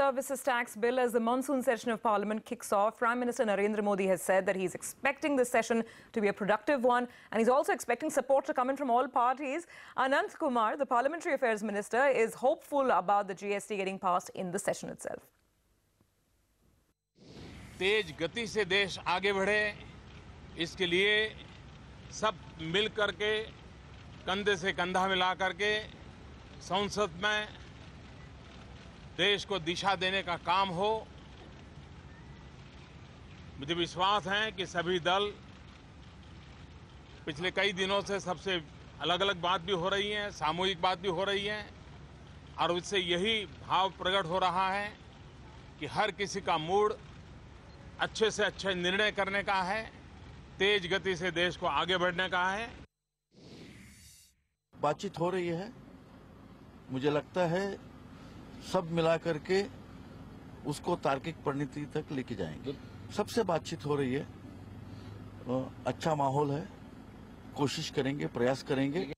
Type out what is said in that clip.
Services tax bill as the monsoon session of parliament kicks off. Prime Minister Narendra Modi has said that he's expecting this session to be a productive one and he's also expecting support to come in from all parties. Ananth Kumar, the parliamentary affairs minister, is hopeful about the GST getting passed in the session itself. तेज गति से देश आगे बढ़े इसके लिए सब मिल करके कंधे से कंधा मिला करके संसद में देश को दिशा देने का काम हो मुझे विश्वास है कि सभी दल पिछले कई दिनों से सबसे अलग अलग बात भी हो रही है सामूहिक बात भी हो रही है और उससे यही भाव प्रकट हो रहा है कि हर किसी का मूड अच्छे से अच्छे निर्णय करने का है तेज गति से देश को आगे बढ़ने का है बातचीत हो रही है मुझे लगता है सब मिला करके उसको तार्किक परिणति तक लेके जाएंगे सबसे बातचीत हो रही है अच्छा माहौल है कोशिश करेंगे प्रयास करेंगे